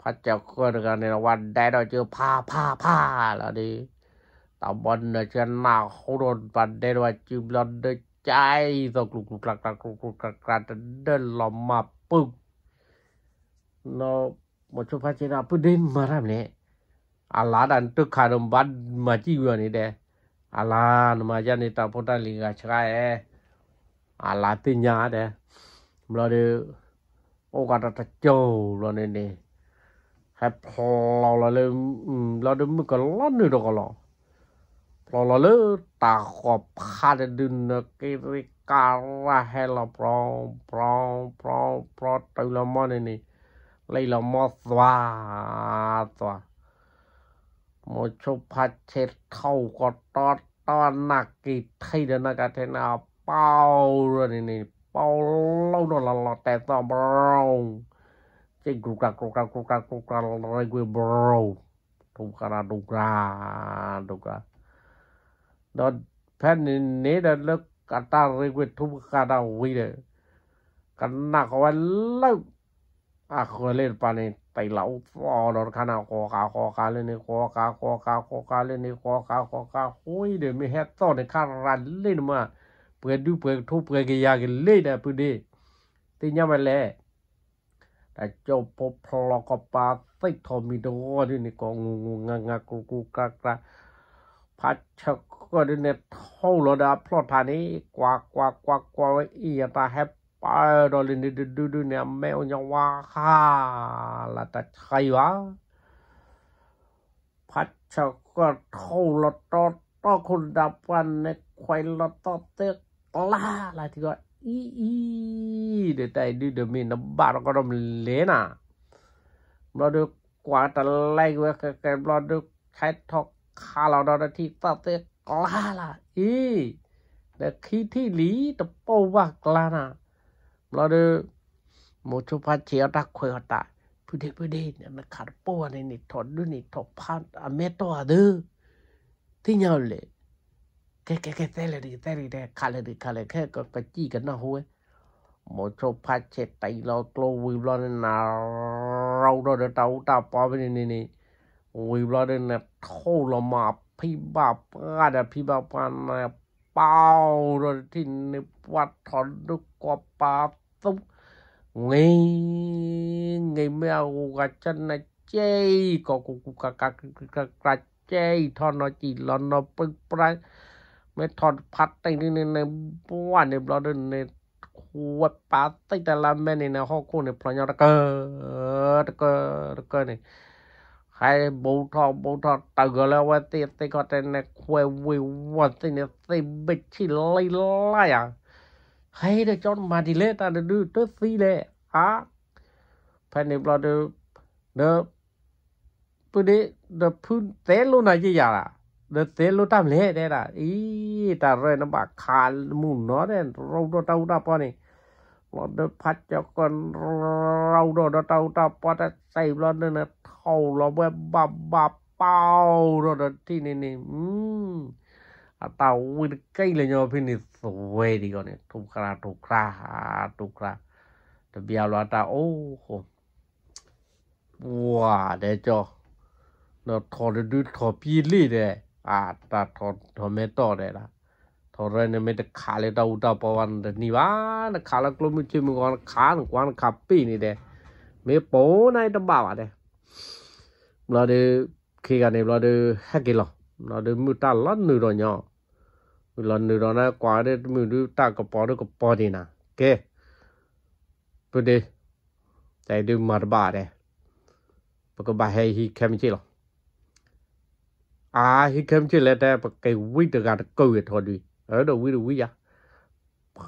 พระเจ้าก็เดือนในวันได้เราเจอผ้าผ้าผ้าเราดีตาบอลเนี่ยเชนะเขาโดนปันได้ว่าจิบมเราได้ใจตกลุกลกลักลักลุกลุกลักกลักเดินลอมมาปุ๊บเราหมดชุพัชนาพุ๊บเดินมาทำเนี่ยอาลาดันตึกขานมบัดมาจีวันนี้เด้อาลานมาจานิตาพุทธลิงกาชกยอาลาติญาเด้เราเดือโอกาสจะเจ้าเราเนี่ยให้พอ เราเลยเราเดือมึงก็ล้อนนึกดอกก็ล้อลอลเลตาขอบขาดดินกิริกาละเฮลพรองพรองพรองพรอตัวละมอนนี่เลยละมอสวาตัวมอชุพัเชตเท้าก็ตอดตอนนักกิไทยเดนกาเทนาเป้าเรนี่นี่เป้าเล่าดนละละแต่ต่อบรองจกรุกรากรุกรากรุกรากรุกรากเลยกูบรองทุกขนาดุกราดุกราတော့ဖက်နေနေတဲ့လကတာရေကွထုကတာဝိတဲ့ကနာကဝလောက်အခလေပနေတိုင်လောက်တော်ခနာကောကာကောကာလည်းနေကောကာကောကာကောကာလည်းနေကောကာကောကာဟိုးတယ်မဟက်တော့နေခါရလေးမပွေဒူပွေထုပွေကရကလေးတဲ့ပုဒီတင်ညမလဲဒါကြောပပလကပါသိတ်တော်မီတော်ဒီနေကောငူငငငကူကူကကဖတ်ချက်ก็ด r น i n a t e เท่าละดาพลอดผ่านนี้กว่ากว่ากว่ากว่าอีตาแฮปปาดอลินดูดูดูเนี่ยแมวยังว่าฮ่าละแต่ใครวะพัชชก็เท่าละตอตอคนดับวันในควายละตอเต็กล่าละที่ก็อีอีเดี๋ยวต่ดูเดี๋ยวมีน้บบาร์ก็รำเล่น่ะเราดูกว่าแต่ไล่เว้ยแกเราดูใช้ทอกคาเราดอที่ตอเต็กกลาล่ะอีแต่ขี้ที่หลีตะโปว่ากลาน่ะเราเดอโมชุพัเชียวรักคอยหตาพุดีพุดีเนี่ยมันขาดปวในนี่ถอดด้วยนี่ถอดพันอเมตัวเด้อที่เยาวเลยแค่แค่แค่เตลดีเตลดีขาเลยดีขาเลยแค่ก็กระจี้กันนะหัวโมชุพัเชตไตเราตัววิบลอนนาเราเราเดาตาปอไปนี่นี่วิบลอนเนี่ยโทรมาพิบัติอาดพิบัติมนเป้าโดยที่ในวัดถอนดุกว่าปาตุกงี้งี้ไม่เอากัจนะเจก็กูกูกะกะกะกะเจทอนอจีลอนอปึ๊กปลายไม่ถอนพัดแต่งในในในบ้านในบลอดในวัดปาติแต่ละแม่ในในห้องคู่ในพลอยระเกิดระเกิดระเกิดเนี่ยใครบูทองบูทองตื่นแล้วว่าตีตีก็จะในควยวิวันตีเนี่ยตีบิชิลไล่ไล่อะใครได้จนมาดีเลยตาเดือดูตัวสีเลยฮะแผ่นดิเราเดือดเดือดปุ่นเดือดพื้นเตะลุนอะไรจอย่างละเดือดเตะลุนตามเลยได้ละอีตาเรน้ำบากคาลมุนเนาะเนี่ยเราเราเราได้ปอนี่เราเดพัดจากกันเราโดนเราตาปอดใส่เราเนี่ยเท่าเราแบบบับบับเป่าเราที่นี่นี่อืมอาตาวิ่งใกล้เลยเนาะพี่นี่สวยดีกว่าเนี่ยทุกคราทุกคราทุกคราแต่เบียร์เราตาโอ้โหว้าเดี๋ยวจอเราถอดดูถอดพี่ลี่เด้อาตาถอดถอดเมตต์ได้ละทอรนเมตขาเลตาอุตาปวันเดนิวานขาละกลุ่มจิมกอนขานกวนขับปีนี่เดเมโปนายตบ่าวเดเราเดเคกันเนเราเดฮักกิลเราเดมือตาลันนูรอนยอลันนูรอนะกว่าเดมือดูตากระปอดกระปอดีนะเกปเดใจดูมาบ่าเดปกบ่าให้ฮีแคมจิลอาฮิเคมจิเลแต่ปกไกวิตกาตะกวยทอดี ở đâu quý đâu quý vậy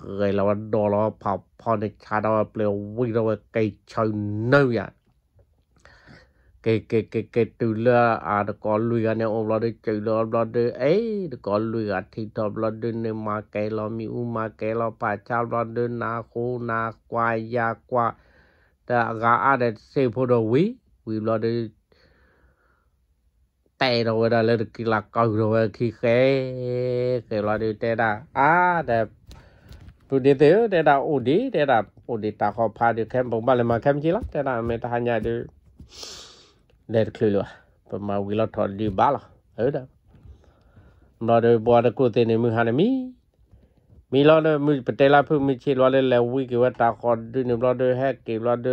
người là đồ là phò phò này cha đâu pleo quý đâu cây chơi nâu vậy cái cái cái cái từ là à được có lui anh em ôm lo đi từ lo đi ấy được có lui à thì lo đi nên mà cái lo mi u mà lo phải cha lo đi na khô na qua ya qua gà à để xe phô đồ quý vì lo đi ตเราได้เลือกหลักก็รู้ว่าคีเคเคเราดตเด้ออ่าเด็บปุ่นเดียตเด้ออุดีเด้ออุดีตาขอพาดูแคมผมบาลมาแคมป์จีละเด้อไม่ตองหันยาดูเด็ดคือว่าผมมาวิลล์ทอดีบ้าละเออเด็บเราดูบัวตะกุเตนิมือฮันมีมีเราเนี่มือเปเตล่าเพื่อมีเชื่อเราเลยววิ่งกับตาขอดูนิมเราดูแฮกเก็บเราด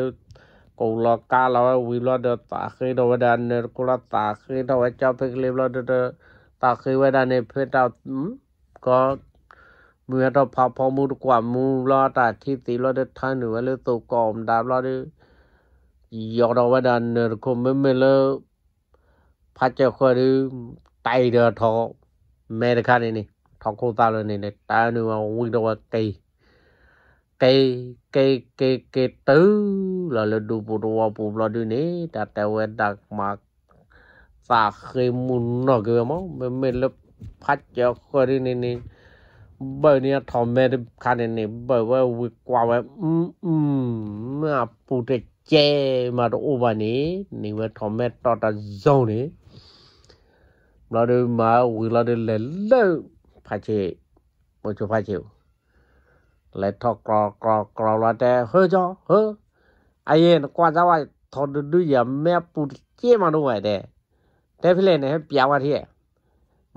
กูลกาลาววิลอดตาคีดวดานเนกูลตาคีดวเจ้าเพลิบลอดตาคีวดานเนเพตาก็มือเราพับพอมูดกว่ามูลอดตาที่ตีลอดท่านหนือเลยตัวกอมดาบลอดยอกดวดันเนรคมไม่เมลพัดเจ้าคอยไตเดือทอเมริกานี่นี่ทองโคตาเลยนี่นี่ตาหนูวิ่งตัวกีกีกีกีกีตื้อลาเลดูปุรวาปุบลาดูนี่แต่แต่เวดักมาสาเคยมุนนอกเกมั้งไม่ไม่เลพัดเจ้าคดีนี่นี่เบอร์เนี่ยทอมเมดคันนี่นีเบอร์ว่าวิกว่าว่า อืมอืมมาปูเตเจมาดูบานี้นี่ว่าทอมเมดต่อตาจงนี่เราดูมาวิเราดูนเล่นพัชเชมันจะพัชเชแล้วทอกรอกรอกรอแล้วแต่เฮ้ยจ้อเฮ้ยအရင်ကွာကြဝါထော်ဒူရမဲပူကျေမတော့ဝဲတဲ့တဲဖလဲနဲ့ပြာဝတဲ့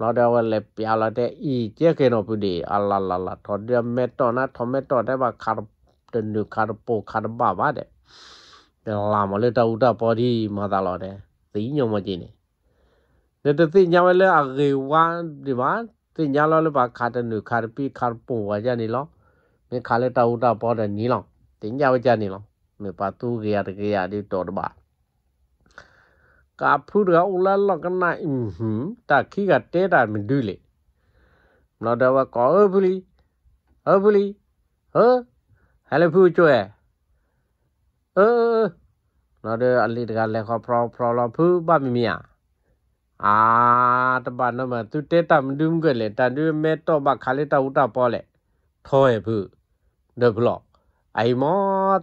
နော်တော့လည်းပြာလာတဲ့ဤကျဲကေနော်ပူဒီအလာလာလာထော်ဒမဲတော့နာထော်မဲတော့တဲ့ဘာခါတန်ဒူခါပိုခါဘာပါတဲ့လာမလဲတူတာပေါ်ဒီမသာလာတဲ့သိညုံမကြည့်နေတဲ့တသိညာမလဲအရေဝမ်ဒီမှာသိညာလာလည်းဘာခါတန်ဒူခါပီခါပိုဝါကြနေလောမြခါလဲတူတာပေါ်တဲ့နီလောသိညာဝကြနေလော me patu gya de gya di tor ba ka phu ga ula lo kana mhm ta khi ga te da mi du le no da wa ko buli ho buli ho hello phu cho e ơ nó đưa anh đi gần lại khó pro pro lo phu ba mi mía à tập bạn nó mà tu tết tạm đùm cái lệ tạm đùm mẹ to bà khá lệ tàu ta bỏ lệ thôi phu được lo ไอ้มอ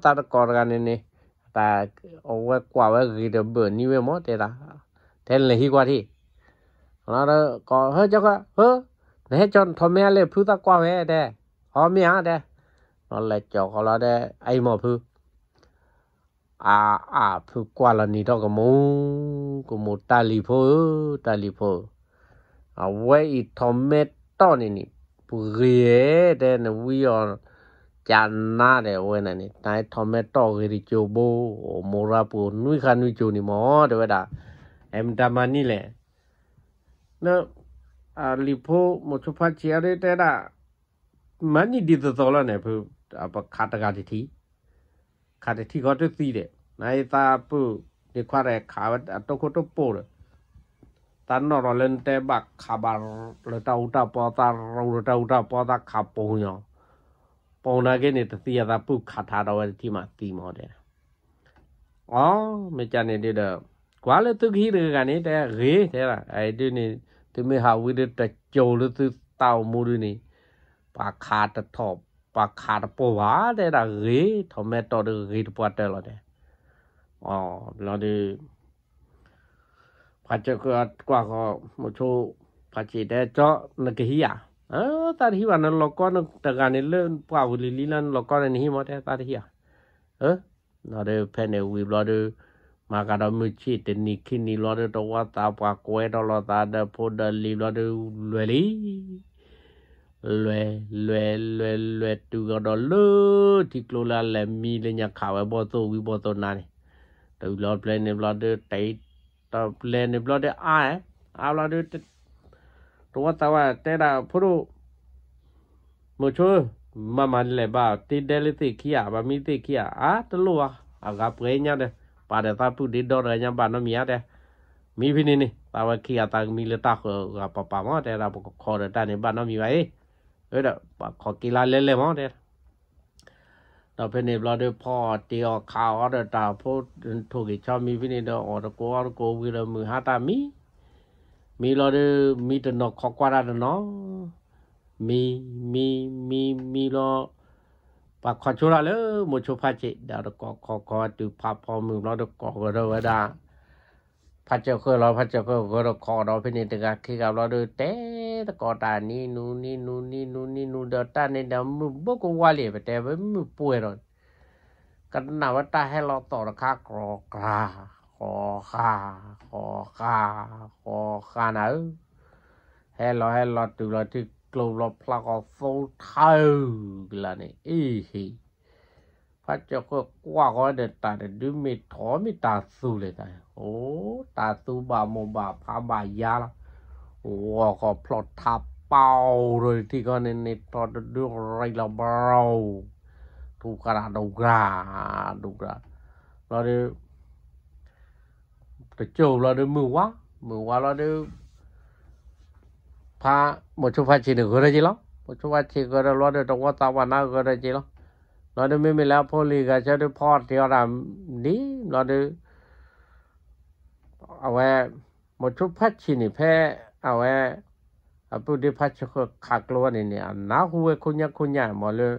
ตัดกอร์กันเนี่ยแต่โอ้เวกว่าเวกีเดบนี่เว้หมอเตะละเทนเลยฮีกว่าที่แล้วก็เฮ้ยเจ้าก็เฮ้ยนี่จนทอมแม่เลยพูดตะกว่าเว้เด้อทอมแม่เด้อแล้วเจ้าก็แล้วเด้อไอ้มอพูอาอาพูดกว่าละนี่ต้องก็มุก็มุตาลีโพตาลีโพเอาไว้ทอมแม่ตอนนี้ปุ่ยเด้อเนี่ยวิ่ง chana de wena ni tai tomato giri chobo mora pu nui kha nui choni mo de weda em damani le na a lipo mo chupa chiare te da mani di to tola ne pu apa khata ga di thi khata thi got ti de nai ta pu ni khwa re kha to ko to po re ta no ro len te ba kha ba lo ta uta po ta ro ta uta po ta kha po yo ပုံနာကဲနေတတိယတာပုခါထားတော်တိမတီမောတယ်အော်မကြနေတဲ့တော့ကွာလေသူကြီးတွေကနေတဲ့ရေးတဲ့လားအဲ့ဒီနေသူမဟာဝိဒတကြိုလို့သူတောက်မှုတွေနေပါခါတထော့ပါခါတပေါ်ပါတဲ့လားရေးထမဲတော်တွေရေးပွားတယ်လို့တဲ့အော်လောဒီဘာချက်ကကွာကမချိုးဘာချစ်တဲ့ကြောနဂဟီယာเออตาที่วันนั้นเราก็แต่การีนเรื่องป่าวลิลินั้นเราก็ในนี้มาแต่ตาที่อ่ะเออเราเดเพนเนวีเราเดมาการมือชีตนี่ขึ้นนี่เราเดตัวตาปากเวดเราตาเดพอดลีเราเดลวยลีลวยลวยลวยลวยตัวกะดลลที่กลัวลวมีเรื่องข่าวไอ้บอตัววิบอตัวนั้นแต่เราเพลนเราเดไตต่วเพลนเราเดอ้าเราเดตัวตาวาแต่ดาพรุมุชูมามันเลยบ่าติเดลิติขี้อาบามิติขี้อาอาตลัวอากาเปรย์เนี่ยเด้ปาเดตาพูดิดดอเลยยังบานมีอะเด้มีพี่นี่นี่ตาวาขี้อาตามีเลตาขอกาปะปะมอแต่ดาขอเดตานี่บานมีไว้เอ้ยเด้อขอกีฬาเล่นเลยมอเด้တော့ဖိနေဘလာဒေဖော်တီယောခါအော်တာဖို့ထုတ်ကြချမီဖိနေတော့အော်တကောအော်ကိုဝီရမူဟာတာမီมีเราเดมีแต่นอกขอกว่าดเนาะมี มี มี มีเราปากขอชุระเลยมมชุพาเจดาวกอขอขอตือพาพอมือเราดกอกเราดา พัชเจ้าเคยเราพัชเจ้าเคยเราขอเราเป็นเด็กขี้กับเราดูเต้ตะกอตานี่นู่นี่นู่นี่นู่นี่นู่นเดาตาเนี่ยเดามือบอกว่าเลยไปแต่ไม่ป่วยหรอกกันหนาว่าตาให้เราต่อราคากรอกราอข้าขอข้าขอข้าหนาให้เราใล้เราดูเราที่กลุ่มเราพลักเอฟูเท่ากันนี่อีฮีพระจะก็ว่าก็เด็ดตาเด็ดดูมีถอมีตาสูเลยตาโอ้ตาสูบาโมบาพามายาละว่าก็พลดทับเป่าเลยที่ก็ในในตอนเดือดไรเราเบาถูกกระดูกกระดูกกระเราเดี๋ยกระโจมเราเดือมือวะมือวะเราเดือพาหมดชุดพาชีหนึ่งก็ได้จีล้อหมดชุดพาชีก็ได้เราเดือตรงว่าตาวันน้าก็ได้จีล้อเราเดือไม่มีแล้วพอลีก็จะเดือพอดที่เราทำนี้เราเดือเอาไว้หมดชุดพาชีนี่แพ่เอาไว้อภิดีพาชีก็ขากลัวนี่เนี่ยน้า้หัวคุณยักคุณยามาเลย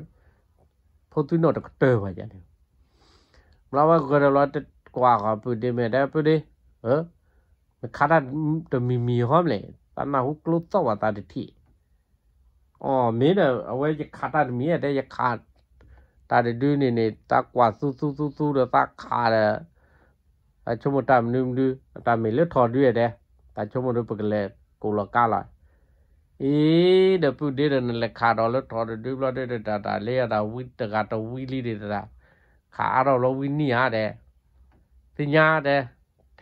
พอตุนอดก็เตอไปอย่างนี้เราว่าก็เราจะกว่าครับพอดีไม่ได้พอดีဟမ်ခါတာတမီမီဟောမလေတနာဟုကလုတ်တော့ဝတာတတိအော်မင်းတော့အဝဲခါတာမီရတဲ့ခါတာတဒွနေနေတကွာစူးစူးစူးစူးတော့တခါရအချုံမတမနုမနုတမီလထော်တွေ့ရတဲ့တချုံမတို့ပကလေကိုလကလာအေးတပုဒေရနလခါတော်လထော်တွေ့ဘလတဲ့တာတာလေးရတာဝိတကတဝီလီတွေတာခါတော့လောဝီနီရတဲ့ပညာတဲ့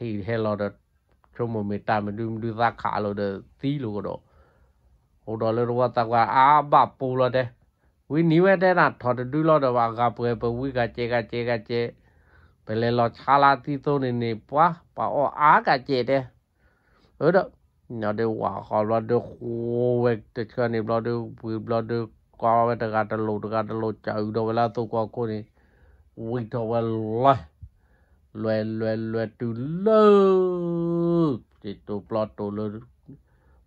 ที่เฮลโลเดชมเมตามดูดูราคาเราเดตีลูกดอโอดอเลยรู้ว่าตะว่าอาบาปูเราเดวินิเวศนะถอดดูเราเดว่ากับเพื่อนวิกาเจกาเจกาเจไปเลยเราชาลาที่ตัวนี้นปะปะอ้ออากาเจเดเออเด้อเนี่ยเดี๋ยวว่าเขาเราเดือดโหเวกเด็จคเนี้เราเดือดวิบเราเดือดก็เวทการตลอดการตลอดู่เราเวลาตัวก็คนนี้วิ่งทั้งวันเลยလွယ်လွယ်လွယ်တူလို့ဒီတူ plot တူလို့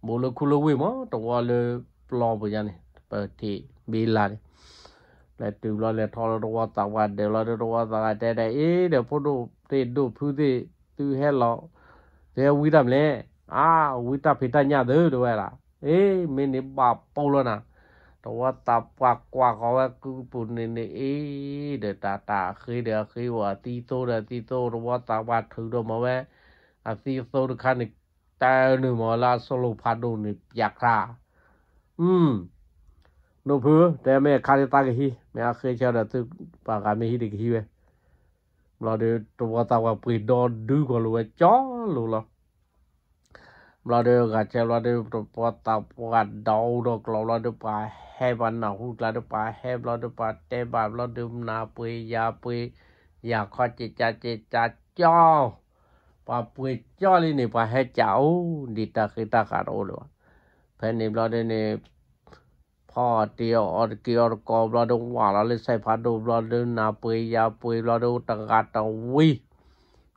မိုလကူလဝေမတော်လေ plot ပညာနေပါတီမီလာနေလက်တူလောလက်ထောလောတော်သာဝတယ်လောတော်သာတဲ့တဲ့အေးတဲ့ဖို့တို့တေတို့ဖူးသေးသူဟဲလောဒဲဝီတာမလဲအာဝီတာဖေတာညသေးတို့ဟဲ့လားအေးမင်းနေပါပေါလောနာตัวตาปากกว่าเขาว่ากูปุ่นนี่นี่เอเดตาตาคือเดี๋ยวคือว่าตีโตเดี๋ยวตีโตตัวตาบาดถือดมาแม่อาตีโตคันนี่แต่หนึ่งหมอลาสโลพาดูนี่อยาก่าอืมนูเพื่อแต่แม่คารตากะหีแม่เคยเช่าเดี๋ยวตึกปากกาไม่หีเด็กหีเว้เราเดี๋ยวตัวตาว่าปีดอดื้อกว่าลูกจ้อลูกเรเราเดือกเจาเราเดือปวดตาปวดดาวดอกเราเดือปาห้บันหนาหูเราเดือปาเหบเราเดือปาเตบาบเราเดืมนาปุยยาปุยอยากขอจิตใจจิตจัจจ้อปาปุยจ้อลินี่ปาห้เจ้าดีตาคือตาขาดโอเลยวะเพนนี่เราเดือนี่พ่อเตียวอดเกียวกอบเราดงว่าเราเลยใส่ผ้าดูเราเดืมนาปุยยาปุยเราเดูตะกาตะวิ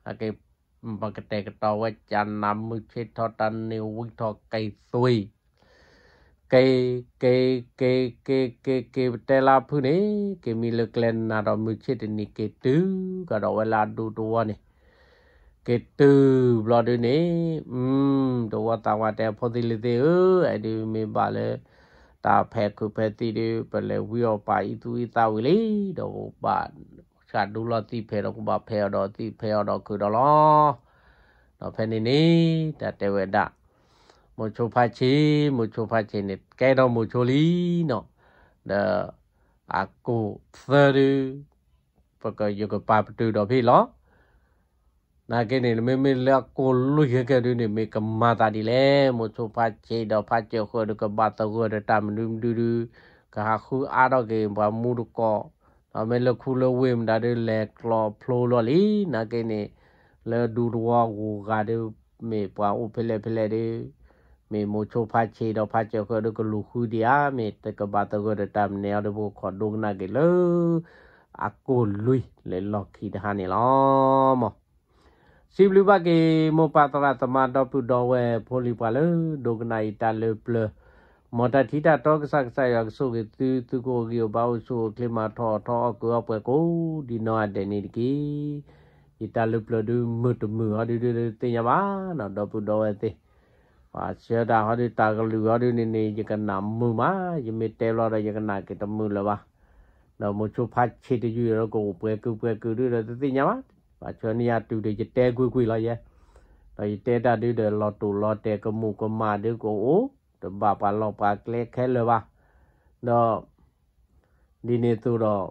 อะไรបកតេកតវចានណាមុខេថតនិវិថកៃសុយကေကေကေကေကေကေတဲလာဖုနေကေမီလကလနာတော့မြချစ်တနီကေတူကတော့ဝလာဒူဒူဝနေကေတူဘလဒူနေอืมတော့ဝတာဝတဲဖိုဒီလီသေးအဲ့ဒီမေပါလေတာဖဲခုဖဲတီဒီပလေဝီောပါဤသူဤတာဝီလေတော့ပါขาดดูลอตีเพลกุบาเพลดอตีเพลดอคือดอลอดอเพนินี้แต่เตเวดะมุชูพาชีมุชูพาชีนิดแกดอมุชูลีเนาะเดออากูเซอร์ปกอยู่กับปาปตูดอพี่ล้อနာကနေမေမေလကိုလူရကရနေမေကမာတာဒီလေမချိုဖာချေတော့ဖာချေခေါ်ကဘာတော့ရတာမနူးမဒူးကဟာခူအာတော့ကေဘာမူရကောဒါမဲ့လခုလဝေမဒါတွေလက်ကလောဖလိုလော်လီနာကနေလဒူရဝဂူဂါတွေမေပွားဥဖလေဖလေတွေမေမိုချိုဖာချေတော့ဖာချေခေါ်တော့ကလူခုဒီယာမေတကဘာတကောတမ်နေရတော့ခေါ်ဒုံနာကေလောအကိုလွိလေလော်ခီဒဟာနေလောမောစီဘလူဘကေမောပတရသမတော်ပုတော်ဝဲဖိုလီပါလေဒုံနာအီတလေပလောမော်တာတီတာတော့ကဆက်ကဆယောက်ဆုကသူသူကိုကီဘာဝဆုကလမထောထောကောပွဲကိုဒီနောတဲ့နေတကီဒီတလူပလဒူမတ်မူဟာဒီတင်ရပါနော်တော့ပူတော့ဝဲသေးပါเสียดาฮอดิตากลูฮอดินี่นี่ยกันนำมือมายมิเตลอดยกันนากิตมือละวะเราโมชุพัชชิดอยู่เราก็เปลือกเปลือกดูเราติญามะปาชนียตูเดจะเตกุยกุยละเยเราเตตาดูเดลอตูลอเตกมูกมาดูโกโอတဘာပါလောပါကလေခဲလောပါတော့ဒီနေ့သူတော့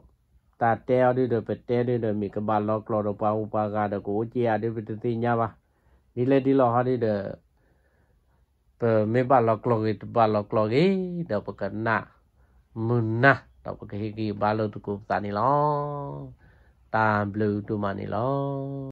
ตาเตอดิโดเปเตดิโดมีกบาลอกลอดปาอุปากาดโกเจียดิเปตติญาบานี่เลดิลอฮาดิเดเปเมบาลอกลอกิตบาลอกลอกิดอปกนะมุนะดอปกะฮิกิบาลอตุกุตานิลอตามบลูตุมานิลอ